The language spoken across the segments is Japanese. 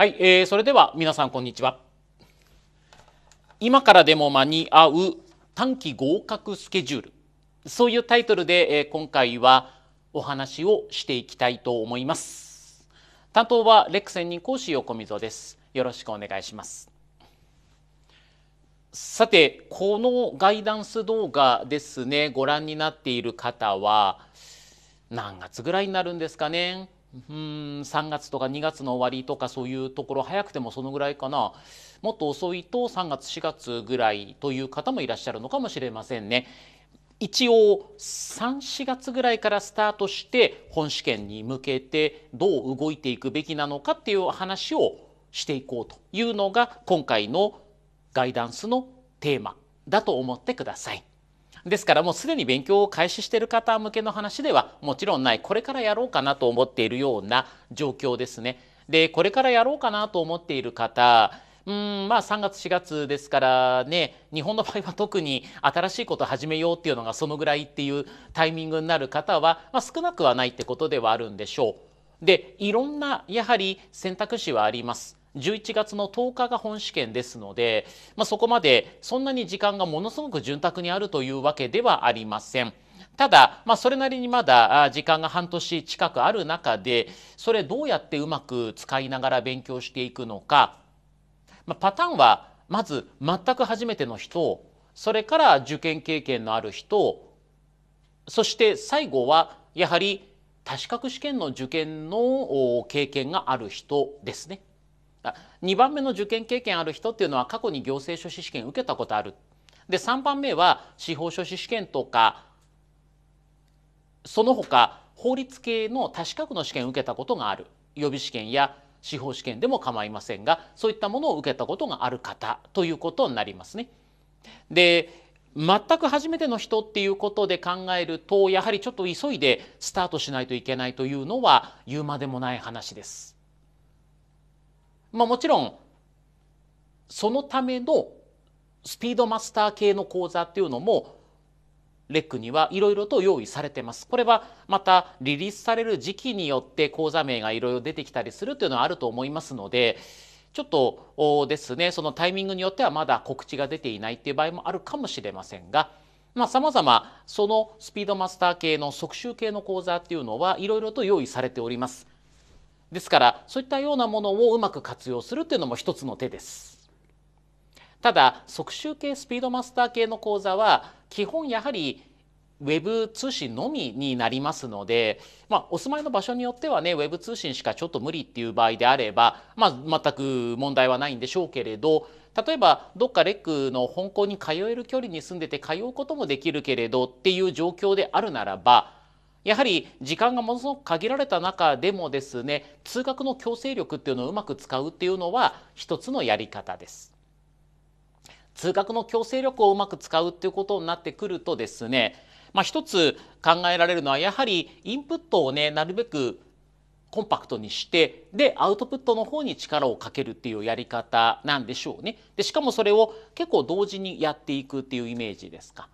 はい、えー、それでは皆さんこんにちは。今からでも間に合う短期合格スケジュール。そういうタイトルで、えー、今回はお話をしていきたいと思います。担当はレック専任講師横溝です。よろしくお願いします。さて、このガイダンス動画ですね、ご覧になっている方は、何月ぐらいになるんですかね。うん3月とか2月の終わりとかそういうところ早くてもそのぐらいかなもっと遅いと3月4月ぐらいという方もいらっしゃるのかもしれませんね。一応34月ぐらいからスタートして本試験に向けてどう動いていくべきなのかっていう話をしていこうというのが今回のガイダンスのテーマだと思ってください。ですからもうすでに勉強を開始している方向けの話ではもちろんないこれからやろうかなと思っているような状況ですね。でこれからやろうかなと思っている方うんまあ3月4月ですからね日本の場合は特に新しいこと始めようっていうのがそのぐらいっていうタイミングになる方は、まあ、少なくはないってことではあるんでしょう。でいろんなやはり選択肢はあります。11月の10日が本試験ですので、まあ、そこまでそんなに時間がものすごく潤沢にあるというわけではありません。ただ、まあ、それなりにまだ時間が半年近くある中でそれどうやってうまく使いながら勉強していくのか、まあ、パターンはまず全く初めての人それから受験経験のある人そして最後はやはり多資格試験の受験の経験がある人ですね。2番目の受験経験ある人っていうのは過去に行政書士試験受けたことある。で3番目は司法書士試験とかその他法律系の多資格の試験受けたことがある予備試験や司法試験でも構いませんがそういったものを受けたことがある方ということになりますね。で全く初めての人っていうことで考えるとやはりちょっと急いでスタートしないといけないというのは言うまでもない話です。まあ、もちろんそのためのスピードマスター系の講座っていうのもレックにはいろいろと用意されてます。これはまたリリースされる時期によって講座名がいろいろ出てきたりするというのはあると思いますのでちょっとですねそのタイミングによってはまだ告知が出ていないっていう場合もあるかもしれませんが。まあ、様々そのスピードマスター系の速習系の講座っていうのはいろいろと用意されております。ですからそういったようなものをうまく活用するというのも一つの手です。ただ即習系スピードマスター系の講座は基本やはりウェブ通信のみになりますので、まあ、お住まいの場所によってはねウェブ通信しかちょっと無理っていう場合であれば、まあ、全く問題はないんでしょうけれど例えばどっかレックの本校に通える距離に住んでて通うこともできるけれどっていう状況であるならばやはり時間がものすごく限られた中でもですね通学の強制力っていうのをうまく使うっていうのは一つのやり方です。通学の強制力をうまく使うっていうことになってくるとですね、まあ、一つ考えられるのはやはりインプットをねなるべくコンパクトにしてでアウトプットの方に力をかけるっていうやり方なんでしょうね。でしかもそれを結構同時にやっていくっていうイメージですか。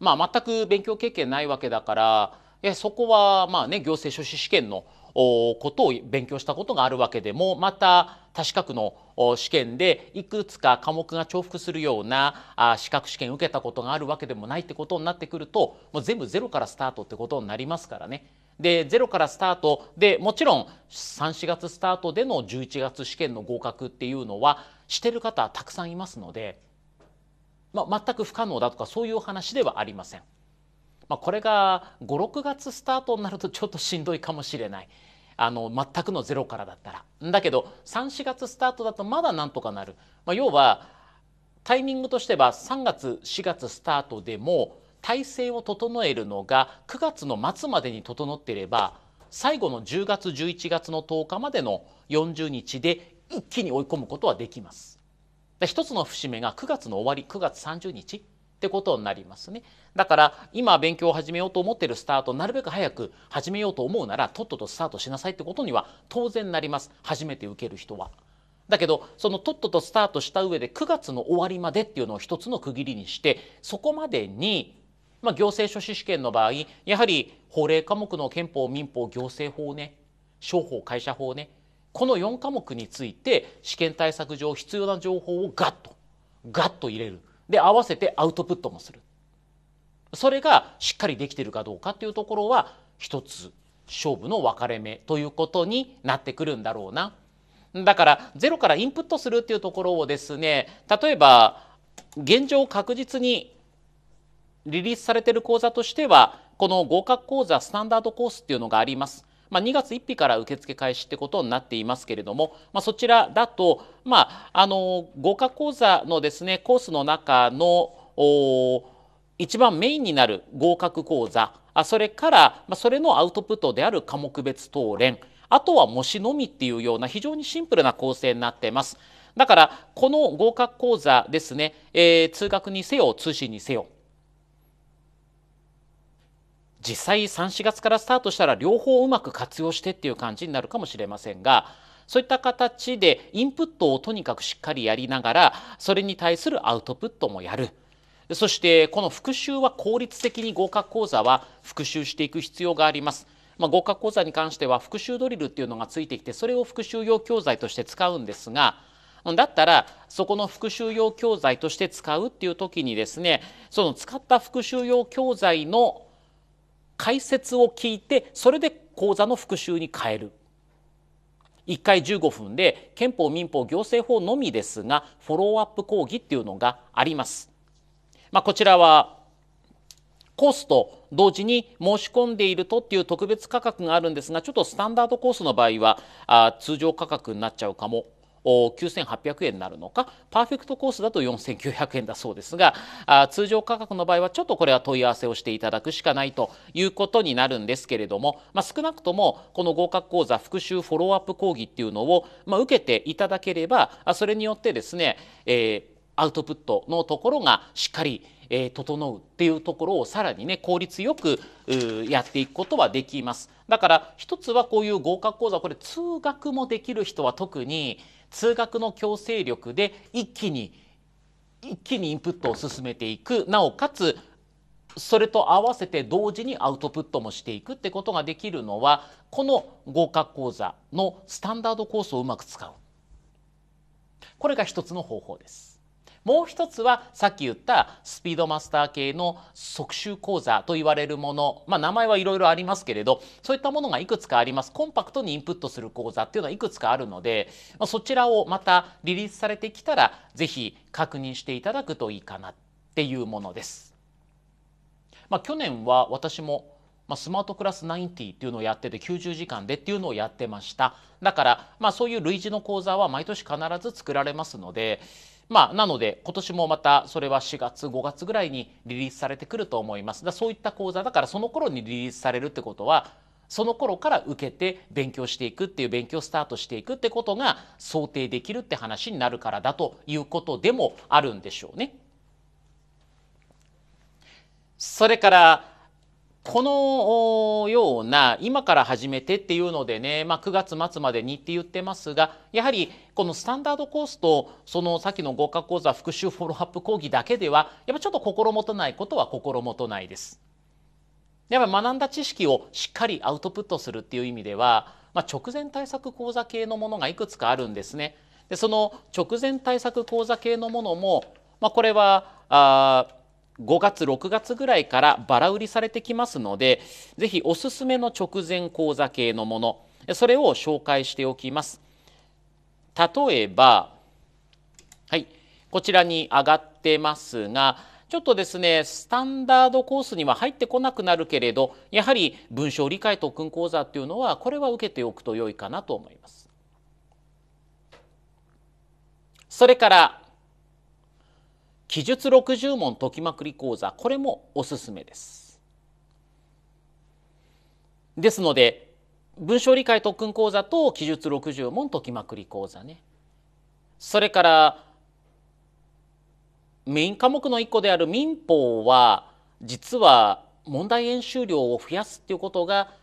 まあ、全く勉強経験ないわけだからそこはまあね行政書士試験のことを勉強したことがあるわけでもまた他資格の試験でいくつか科目が重複するような資格試験受けたことがあるわけでもないってことになってくるともう全部ゼロからスタートってことになりますからね。でゼロからスタートでもちろん34月スタートでの11月試験の合格っていうのはしてる方たくさんいますので、まあ、全く不可能だとかそういうお話ではありません。まあ、これが56月スタートになるとちょっとしんどいかもしれない。あの全くのゼロからだったらだけど34月スタートだとまだなんとかなる、まあ、要はタイミングとしては3月4月スタートでも体制を整えるのが9月の末までに整っていれば最後の10月11月の10日までの40日で一気に追い込むことはできます。一つの節目が9月の終わり9月30日ってことになりますねだから今勉強を始めようと思ってるスタートなるべく早く始めようと思うならとっととスタートしなさいってことには当然なります初めて受ける人は。だけどそのとっととスタートした上で9月の終わりまでっていうのを一つの区切りにしてそこまでに、まあ、行政書士試験の場合やはり法令科目の憲法民法行政法ね商法会社法ねこの4科目について試験対策上必要な情報をガッとガッと入れるで合わせてアウトプットもするそれがしっかりできてるかどうかっていうところは一つ勝負の分かれ目ということになってくるんだろうな。だからゼロからインプットするっていうところをですね例えば現状確実にリリースされてる講座としてはこの合格講座スタンダードコースっていうのがあります。まあ、2月1日から受付開始ってことになっていますけれども、まあ、そちらだと、まあ、あの5科講座のですねコースの中の一番メインになる合格講座あそれから、まあ、それのアウトプットである科目別答練あとは模試のみっていうような非常にシンプルな構成になってます。だからこの合格講座ですね、えー、通学にせよ通信にせよ実際34月からスタートしたら両方うまく活用してっていう感じになるかもしれませんがそういった形でインプットをとにかくしっかりやりながらそれに対するアウトプットもやる。そしてこの復習は効率的に合格講座は復習していく必要があります。まあ、合格講座に関しては復習ドリルっていうのがついてきてそれを復習用教材として使うんですがだったらそこの復習用教材として使うっていう時にですねその使った復習用教材の解説を聞いてそれで講座の復習に変える1回15分で憲法民法行政法のみですがフォローアップ講義っていうのがあります。まあ、こちらはコースと同時に申し込んでいるとっていう特別価格があるんですがちょっとスタンダードコースの場合はあ通常価格になっちゃうかも9800円になるのかパーフェクトコースだと4900円だそうですがあ通常価格の場合はちょっとこれは問い合わせをしていただくしかないということになるんですけれども、まあ、少なくともこの合格講座復習フォローアップ講義っていうのを、まあ、受けていただければそれによってですね、えーアウトプットのところがしっかり、え整うっていうところをさらにね効率よくやっていくことはできます。だから一つはこういう合格講座これ通学もできる人は特に通学の強制力で一気に一気にインプットを進めていくなおかつそれと合わせて同時にアウトプットもしていくってことができるのはこの合格講座のスタンダードコースをうまく使うこれが一つの方法です。もう一つはさっき言ったスピードマスター系の即習講座と言われるもの、まあ、名前はいろいろありますけれどそういったものがいくつかありますコンパクトにインプットする講座っていうのはいくつかあるので、まあ、そちらをまたリリースされてきたら是非確認していただくといいかなっていうものです。まあ、去年は私もまあ、スマートクラス90っていうのをやってて90時間でっていうのをやってましただから、まあ、そういう類似の講座は毎年必ず作られますのでまあ、なので今年もまたそれは4月5月ぐらいにリリースされてくると思いますだそういった講座だからその頃にリリースされるってことはその頃から受けて勉強していくっていう勉強スタートしていくってことが想定できるって話になるからだということでもあるんでしょうね。それからこのような今から始めてっていうのでね、まあ、9月末までにって言ってますがやはりこのスタンダードコースとそのさっきの合格講座復習フォローアップ講義だけではやっぱちょっと心もとないことは心もとないです。やっぱ学んだ知識をしっかりアウトプットするっていう意味では、まあ、直前対策講座系のものがいくつかあるんですね。でその直前対策講座系のものも、まあ、これはあ5月6月ぐらいからバラ売りされてきますのでぜひおすすめの直前講座系のものそれを紹介しておきます例えばはいこちらに上がってますがちょっとですねスタンダードコースには入ってこなくなるけれどやはり文章理解特訓講座っていうのはこれは受けておくと良いかなと思います。それから記述60問解きまくり講座これもおすすめです。ですので文章理解特訓講座と記述60問解きまくり講座ねそれからメイン科目の1個である民法は実は問題演習量を増やすっていうことが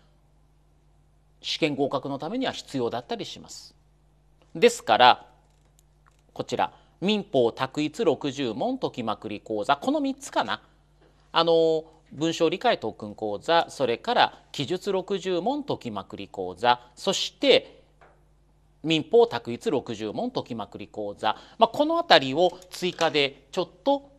試験合格のためには必要だったりします。ですからこちら民法択一60問解きまくり講座この3つかな。あの文章理解特訓講座それから記述60問解きまくり講座そして民法択一60問解きまくり講座、まあ、この辺りを追加でちょっと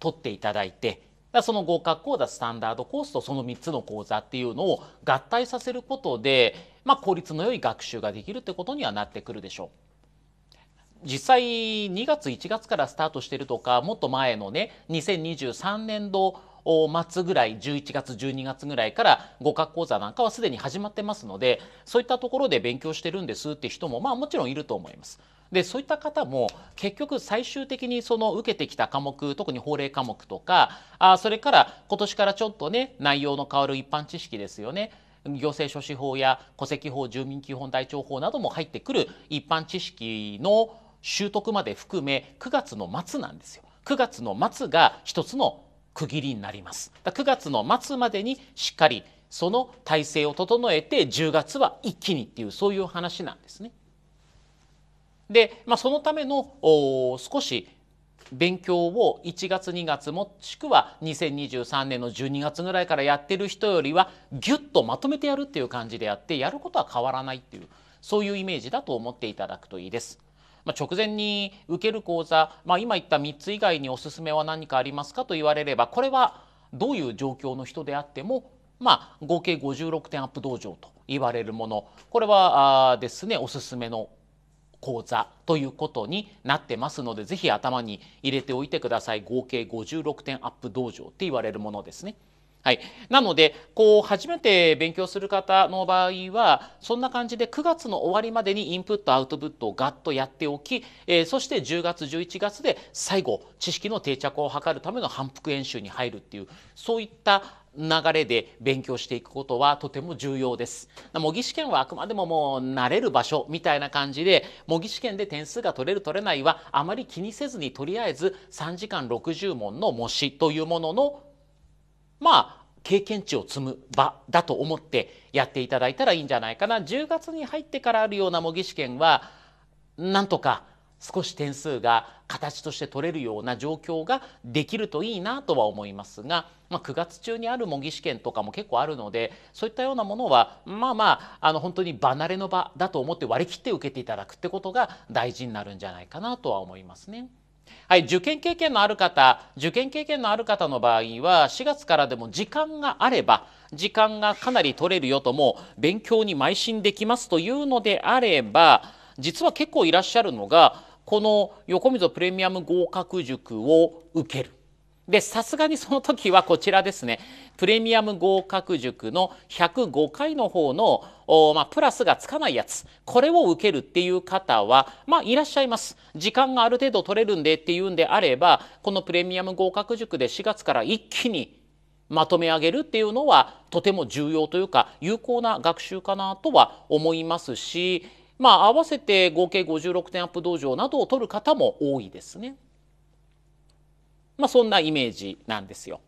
取っていただいてその合格講座スタンダードコースとその3つの講座っていうのを合体させることで、まあ、効率の良い学習ができるってことにはなってくるでしょう。実際2月1月からスタートしてるとかもっと前のね2023年度末ぐらい11月12月ぐらいから合格講座なんかはすでに始まってますのでそういったところで勉強してるんですって人もまあもちろんいると思います。でそういった方も結局最終的にその受けてきた科目特に法令科目とかあそれから今年からちょっとね内容の変わる一般知識ですよね行政書士法や戸籍法住民基本台帳法なども入ってくる一般知識の習得まで含め9月の末なんですよ。9月の末が一つの区切りになります。9月の末までにしっかりその体制を整えて10月は一気にっていうそういう話なんですね。で、まあ、そのための少し勉強を1月2月もしくは2023年の12月ぐらいからやってる人よりはギュッとまとめてやるっていう感じでやってやることは変わらないっていうそういうイメージだと思っていただくといいです。まあ、直前に受ける講座、まあ、今言った3つ以外におすすめは何かありますかと言われればこれはどういう状況の人であっても、まあ、合計56点アップ道場と言われるものこれはあですねおすすめの講座ということになってますのでぜひ頭に入れておいてください合計56点アップ道場って言われるものですね。はい、なのでこう初めて勉強する方の場合はそんな感じで9月の終わりまでにインプットアウトプットをガッとやっておき、えー、そして10月11月で最後知識の定着を図るための反復演習に入るっていうそういった流れで勉強していくことはとても重要です。模擬試験はあくまでももう慣れる場所みたいな感じで模擬試験で点数が取れる取れないはあまり気にせずにとりあえず3時間60問の模試というもののまあ経験値を積む場だと思ってやっていただいたらいいんじゃないかな10月に入ってからあるような模擬試験はなんとか少し点数が形として取れるような状況ができるといいなとは思いますが、まあ、9月中にある模擬試験とかも結構あるのでそういったようなものはまあまああの本当に離れの場だと思って割り切って受けていただくってことが大事になるんじゃないかなとは思いますね。はい、受験経験のある方受験経験のある方の場合は4月からでも時間があれば時間がかなり取れるよとも勉強に邁進できますというのであれば実は結構いらっしゃるのがこの横溝プレミアム合格塾を受ける。でさすがにその時はこちらですねプレミアム合格塾の105回の方のおまあ、プラスがつかないやつこれを受けるっていう方は、まあ、いらっしゃいます時間がある程度取れるんでっていうんであればこのプレミアム合格塾で4月から一気にまとめ上げるっていうのはとても重要というか有効な学習かなとは思いますし、まあ、合わせて合計56点アップ道場などを取る方も多いですね。まあ、そんなイメージなんですよ。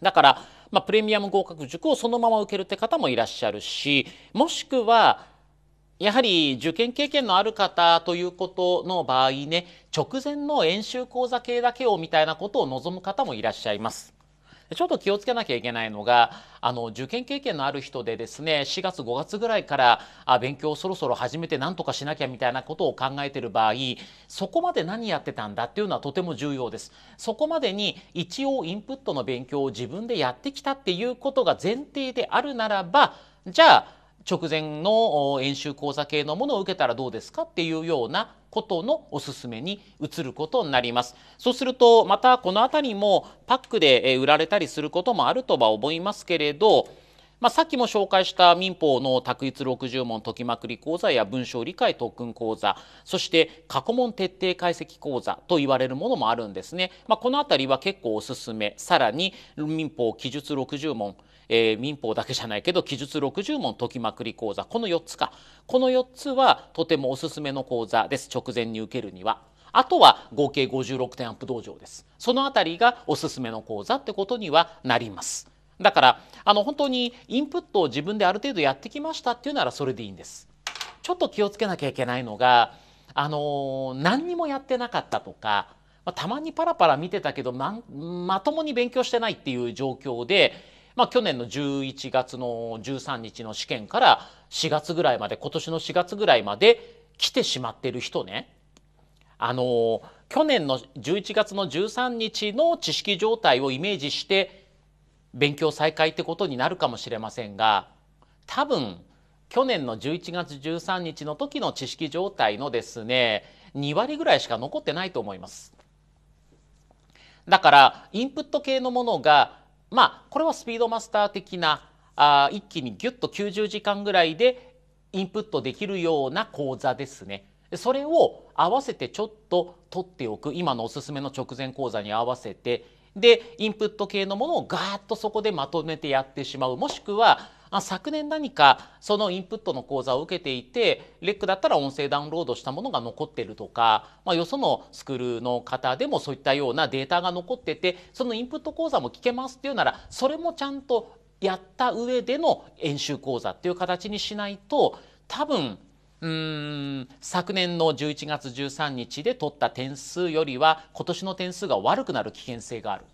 だからまあ、プレミアム合格塾をそのまま受けるって方もいらっしゃるしもしくはやはり受験経験のある方ということの場合ね直前の演習講座系だけをみたいなことを望む方もいらっしゃいます。ちょっと気をつけなきゃいけないのがあの受験経験のある人でですね4月5月ぐらいからあ勉強をそろそろ始めて何とかしなきゃみたいなことを考えてる場合そこまで何やってたんだっていうのはとても重要です。そこまでに一応インプットの勉強を自分でやってきたっていうことが前提であるならばじゃあ直前の演習講座系のものを受けたらどうですかっていうようなことのおすすめに移ることになります。そうするとまたこの辺りもパックで売られたりすることもあるとは思いますけれどまあ、さっきも紹介した民法の択一60問解きまくり講座や文章理解特訓講座そして過去問徹底解析講座と言われるものもあるんですね、まあ、この辺りは結構おすすめさらに民法記述60問えー、民法だけじゃないけど記述60問解きまくり講座この4つかこの4つはとてもおすすめの講座です直前に受けるには。あとは合計56点アップ道場です。そのあたりがおすすめの講座ってことにはなります。だからあの本当にインプットを自分である程度やってきましたっていうならそれでいいんです。ちょっと気をつけなきゃいけないのがあの何にもやってなかったとか、たまにパラパラ見てたけどままともに勉強してないっていう状況でまあ、去年の11月の13日の試験から4月ぐらいまで今年の4月ぐらいまで来てしまってる人ねあの去年の11月の13日の知識状態をイメージして勉強再開ってことになるかもしれませんが多分去年の11月13日の時の知識状態のですね2割ぐらいしか残ってないと思いますだからインプット系のものがまあこれはスピードマスター的なあ一気にギュッと90時間ぐらいでインプットできるような講座ですね。それを合わせてちょっと取っておく今のおすすめの直前講座に合わせてでインプット系のものをガーッとそこでまとめてやってしまうもしくはあ昨年何かそのインプットの講座を受けていてレックだったら音声ダウンロードしたものが残ってるとか、まあ、よそのスクールの方でもそういったようなデータが残っててそのインプット講座も聞けますっていうならそれもちゃんとやった上での演習講座っていう形にしないと多分うん昨年の11月13日で取った点数よりは今年の点数が悪くなる危険性がある。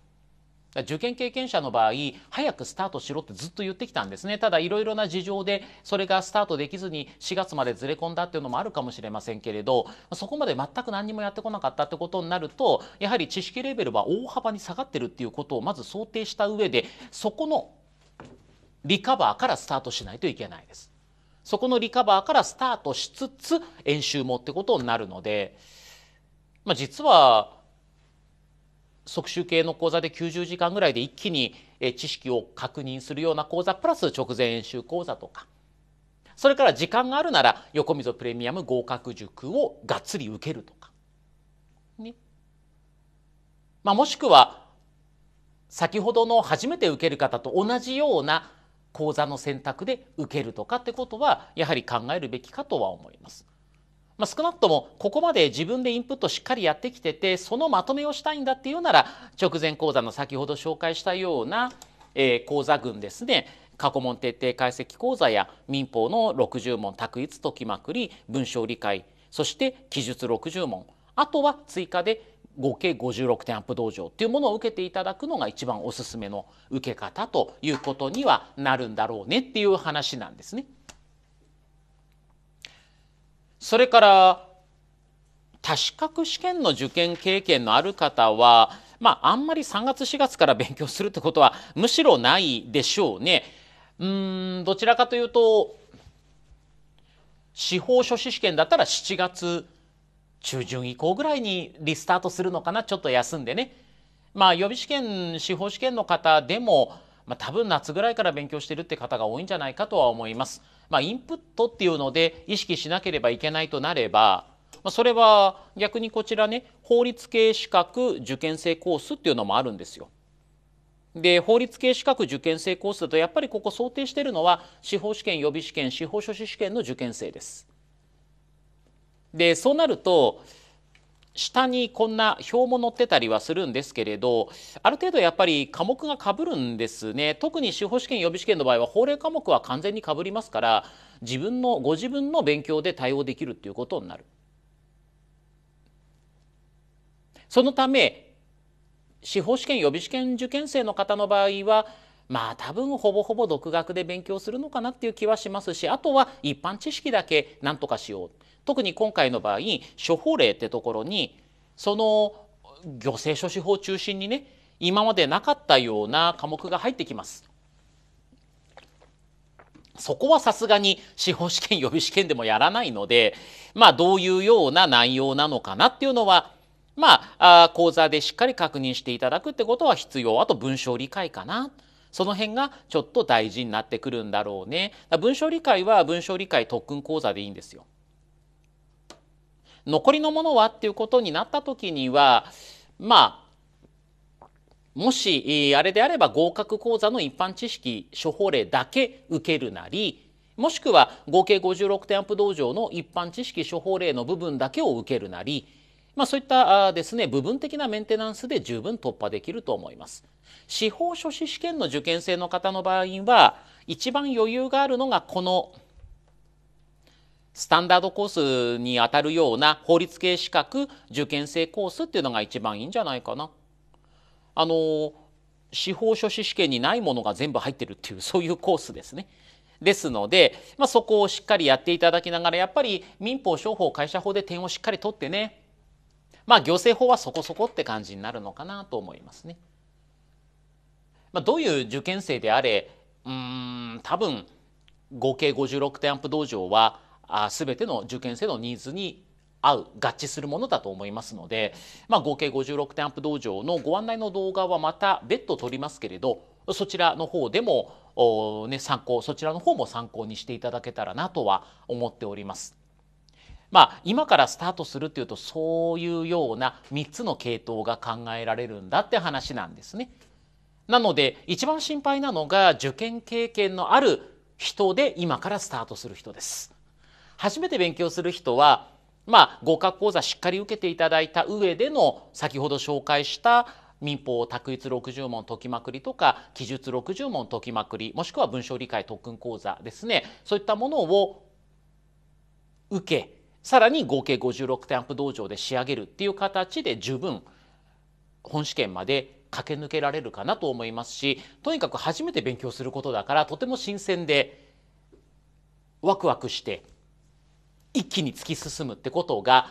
受験経験者の場合早くスタートしろってずっと言ってきたんですねただいろいろな事情でそれがスタートできずに4月までずれ込んだっていうのもあるかもしれませんけれどそこまで全く何にもやってこなかったってことになるとやはり知識レベルは大幅に下がってるっていうことをまず想定した上でそこのリカバーからスタートしないといけないです。そこのリカバーからスタートしつつ演習もってことになるので、まあ、実は速習系の講座で90時間ぐらいで一気に知識を確認するような講座プラス直前演習講座とかそれから時間があるなら横溝プレミアム合格塾をがっつり受けるとか、ねまあ、もしくは先ほどの初めて受ける方と同じような講座の選択で受けるとかってことはやはり考えるべきかとは思います。まあ、少なくともここまで自分でインプットしっかりやってきててそのまとめをしたいんだっていうなら直前講座の先ほど紹介したような、えー、講座群ですね過去問徹底解析講座や民法の60問択一解きまくり文章理解そして記述60問あとは追加で合計56点アップ道場っていうものを受けていただくのが一番おすすめの受け方ということにはなるんだろうねっていう話なんですね。それから多資格試験の受験経験のある方は、まあ、あんまり3月4月から勉強するってことはむしろないでしょうね。うんどちらかというと司法書士試験だったら7月中旬以降ぐらいにリスタートするのかなちょっと休んでね。まあ予備試験司法試験の方でも、まあ、多分夏ぐらいから勉強してるって方が多いんじゃないかとは思います。まあ、インプットっていうので意識しなければいけないとなれば、まあ、それは逆にこちらね法律系資格受験生コースっていうのもあるんですよ。で法律系資格受験生コースだとやっぱりここ想定してるのは司法試験予備試験司法書士試験の受験生です。でそうなると下にこんな表も載ってたりはするんですけれどある程度やっぱり科目がかぶるんですね特に司法試験予備試験の場合は法令科目は完全にかぶりますから自分のご自分の勉強で対応できるということになるそのため司法試験予備試験受験生の方の場合はまあ多分ほぼほぼ独学で勉強するのかなっていう気はしますしあとは一般知識だけなんとかしよう特に今回の場合処方例ってところにその行政書士法中心にね今までなかったような科目が入ってきます。そこはさすがに司法試験予備試験でもやらないのでまあどういうような内容なのかなっていうのはまあ講座でしっかり確認していただくってことは必要あと文章理解かな。その辺がちょっと大事になってくるんだろうね文章理解は文章理解特訓講座でいいんですよ残りのものはっていうことになった時にはまあもし、あれであれば合格講座の一般知識処方例だけ受けるなり、もしくは合計56点アップ道場の一般知識処方例の部分だけを受けるなり、まあ、そういったあですね部分的なメンテナンスで十分突破できると思います。司法書士試験の受験生の方の場合は一番余裕があるのがこのスタンダードコースに当たるような法律系資格受験生コースっていうのが一番いいんじゃないかな。あの司法書士試験にないものが全部入ってるっていうそういうコースですね。ですので、まあ、そこをしっかりやっていただきながらやっぱり民法商法会社法で点をしっかり取ってねまあ、行政法はそこそこって感じになるのかなと思いますね。まあ、どういう受験生であれうん多分合計56点アンプ道場はあ全ての受験生のニーズに合う合致するものだと思いますので、まあ、合計56点アップ道場のご案内の動画はまた別途撮りますけれどそちらの方でも、ね、参考そちらの方も参考にしていただけたらなとは思っております。まあ、今からスタートするっていうとそういうような3つの系統が考えられるんだって話なんですね。なので一番心配なのが受験経験のある人で今からスタートする人です。初めて勉強する人はまあ、合格講座しっかり受けていただいた上での先ほど紹介した民法択一60問解きまくりとか記述60問解きまくりもしくは文章理解特訓講座ですねそういったものを受けさらに合計56点アップ道場で仕上げるっていう形で十分本試験まで駆け抜けられるかなと思いますしとにかく初めて勉強することだからとても新鮮でワクワクして一気に突き進むってことが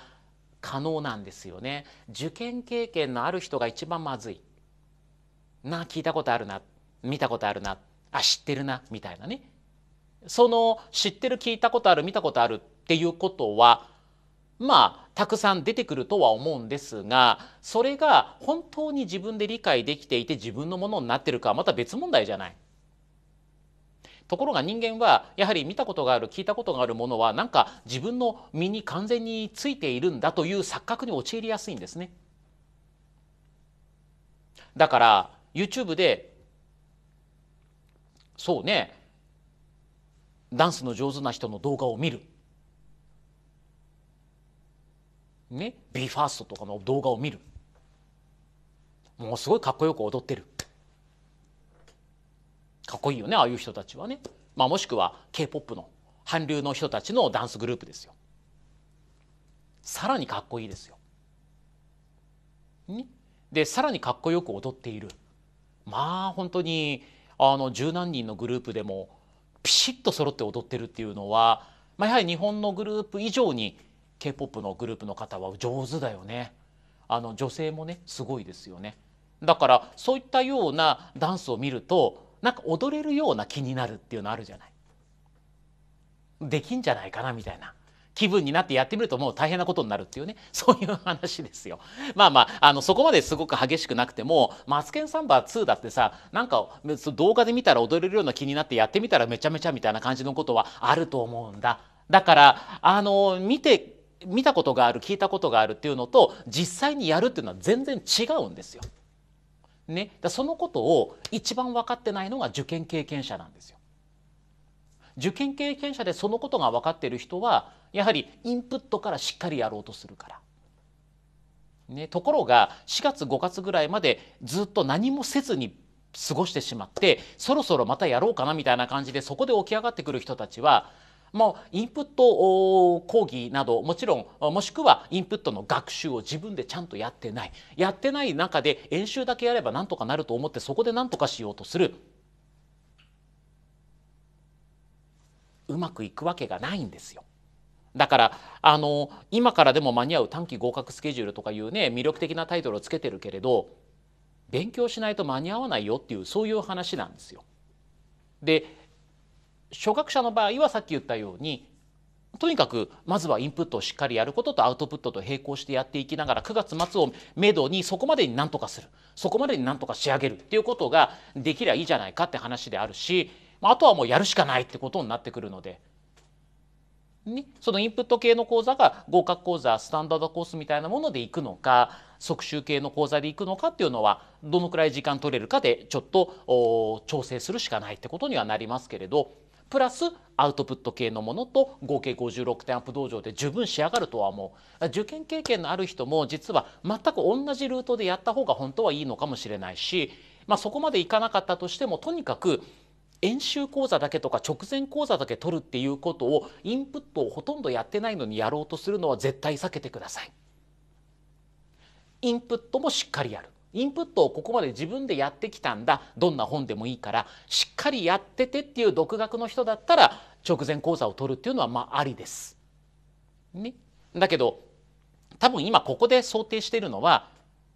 可能なんですよね。受験経験のある人が一番まずいな聞いたことあるな見たことあるなあ知ってるなみたいなねその知ってる聞いたことある見たことあるっていうことはまあたくさん出てくるとは思うんですがそれが本当に自分で理解できていて自分のものになってるかはまた別問題じゃない。ところが人間はやはり見たことがある聞いたことがあるものはなんか自分の身に完全についているんだという錯覚に陥りやすいんですね。だから YouTube でそうねダンスの上手な人の動画を見る、ね、ビーファーストとかの動画を見るもうすごいかっこよく踊ってるかっこいいよねああいう人たちはね、まあ、もしくは k p o p の韓流の人たちのダンスグループですよさらにかっこいいですよ、ね、でさらにかっこよく踊っているまあ本当にあの十何人のグループでもピシッと揃って踊ってるっていうのは、まあ、やはり日本のグループ以上に k p o p のグループの方は上手だよねあの女性もねすごいですよねだからそういったようなダンスを見るとなんか踊れるような気になるっていうのあるじゃないできんじゃないかなみたいな気分になってやってみるともう大変なことになるっていうね そういう話ですよ。まあまああのそこまですごく激しくなくても「マツケンサンバ2」だってさなんか動画で見たら踊れるような気になってやってみたらめちゃめちゃみたいな感じのことはあると思うんだ。だからあの見て見たことがある聞いたことがあるっていうのと実際にやるっていうのは全然違うんですよ。ね、だそのことを一番分かってないのが受験経験者なんですよ。受験経験者でそのことが分かっている人はやはりインプットからしっかりやろうとするから。ね、ところが4月5月ぐらいまでずっと何もせずに過ごしてしまってそろそろまたやろうかなみたいな感じでそこで起き上がってくる人たちはもうインプット講義などもちろんもしくはインプットの学習を自分でちゃんとやってないやってない中で演習だけやればなんとかなると思ってそこで何とかしようとするうまくいくわけがないんですよ。だからあの今からでも間に合う短期合格スケジュールとかいうね魅力的なタイトルをつけてるけれど勉強しないと間に合わないよっていうそういう話なんですよ。で初学者の場合はさっき言ったようにとにかくまずはインプットをしっかりやることとアウトプットと並行してやっていきながら9月末をめどにそこまでになんとかするそこまでになんとか仕上げるっていうことができりゃいいじゃないかって話であるしあとはもうやるしかないってことになってくるので。ね、そのインプット系の講座が合格講座スタンダードコースみたいなものでいくのか即習系の講座でいくのかっていうのはどのくらい時間取れるかでちょっと調整するしかないってことにはなりますけれどプラスアウトプット系のものと合計56点アップ道場で十分仕上がるとは思う受験経験のある人も実は全く同じルートでやった方が本当はいいのかもしれないし、まあ、そこまでいかなかったとしてもとにかく演習講座だけとか直前講座だけ取るっていうことをインプットをほとんどやってないのにやろうとするのは絶対避けてください。インプットもしっかりやる。インプットをここまで自分でやってきたんだどんな本でもいいからしっかりやっててっていう独学の人だったら直前講座を取るっていうのはまあありです。ね、だけど多分今ここで想定しているのは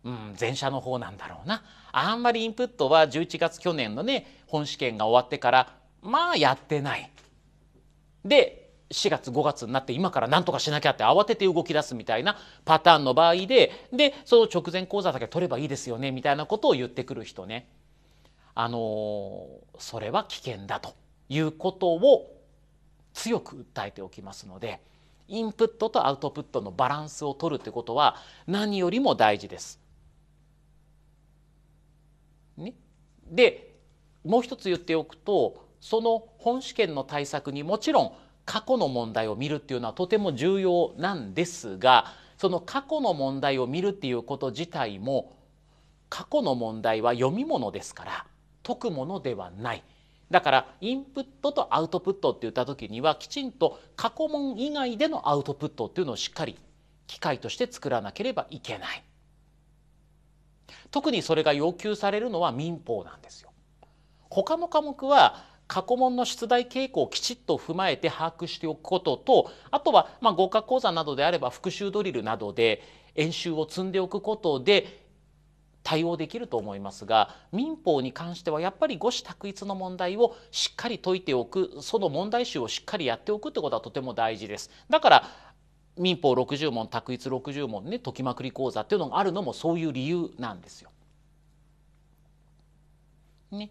うん、前者の方なんだろうなあんまりインプットは11月去年のね本試験が終わってからまあやってないで4月5月になって今から何とかしなきゃって慌てて動き出すみたいなパターンの場合ででその直前講座だけ取ればいいですよねみたいなことを言ってくる人ねあのー、それは危険だということを強く訴えておきますのでインプットとアウトプットのバランスを取るってことは何よりも大事です。でもう一つ言っておくとその本試験の対策にもちろん過去の問題を見るっていうのはとても重要なんですがその過去の問題を見るっていうこと自体も過去の問題は読み物ですから解くものではない。だからインプットとアウトプットって言った時にはきちんと過去問以外でのアウトプットっていうのをしっかり機械として作らなければいけない。特にそれが要求されるのは民法なんですよ。他の科目は過去問の出題傾向をきちっと踏まえて把握しておくこととあとはま合格講座などであれば復習ドリルなどで演習を積んでおくことで対応できると思いますが民法に関してはやっぱり五子択一の問題をしっかり解いておくその問題集をしっかりやっておくってことはとても大事ですだから民法60問択一60問ね解きまくり講座っていうのがあるのもそういう理由なんですよ。ね、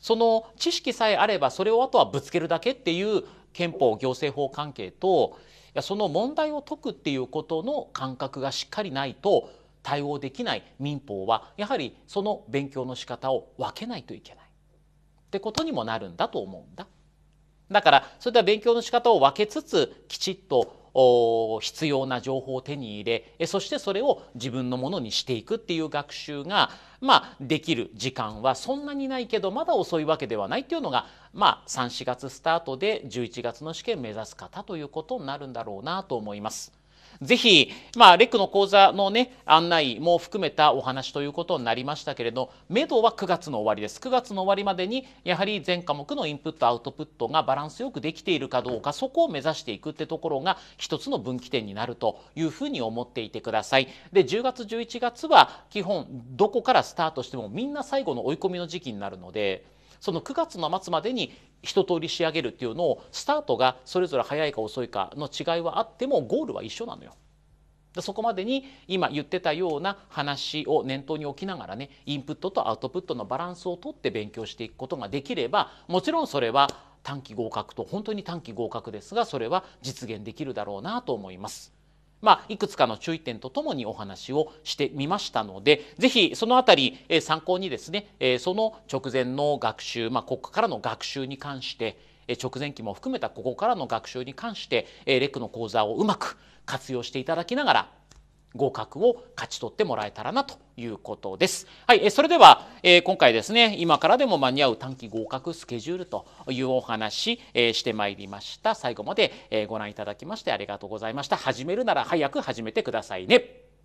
その知識さえあればそれをあとはぶつけるだけっていう憲法行政法関係とやその問題を解くっていうことの感覚がしっかりないと対応できない民法はやはりその勉強の仕方を分けないといけないってことにもなるんだと思うんだ。だからそれでは勉強の仕方を分けつつきちっと必要な情報を手に入れそしてそれを自分のものにしていくっていう学習が、まあ、できる時間はそんなにないけどまだ遅いわけではないっていうのが、まあ、34月スタートで11月の試験目指す方ということになるんだろうなと思います。ぜひ、まあ、レックの講座のね、案内も含めたお話ということになりましたけれど、目処は9月の終わりです。9月の終わりまでに、やはり全科目のインプット、アウトプットがバランスよくできているかどうか、そこを目指していくってところが、一つの分岐点になるというふうに思っていてください。で、10月、11月は、基本、どこからスタートしても、みんな最後の追い込みの時期になるので、その9月の末までに一通り仕上げるっていうのをスタートがそれぞれ早いか遅いかの違いはあってもゴールは一緒なのよ。そこまでに今言ってたような話を念頭に置きながらねインプットとアウトプットのバランスをとって勉強していくことができればもちろんそれは短期合格と本当に短期合格ですがそれは実現できるだろうなと思います。まあ、いくつかの注意点とともにお話をしてみましたのでぜひそのあたり、えー、参考にですね、えー、その直前の学習、まあ、ここからの学習に関して直前期も含めたここからの学習に関してレクの講座をうまく活用していただきながら合格を勝ち取ってもらえたらなということです。はい、それでは、えー、今回ですね、今からでも間に合う短期合格スケジュールというお話、えー、してまいりました。最後まで、えー、ご覧いただきましてありがとうございました。始めるなら早く始めてくださいね。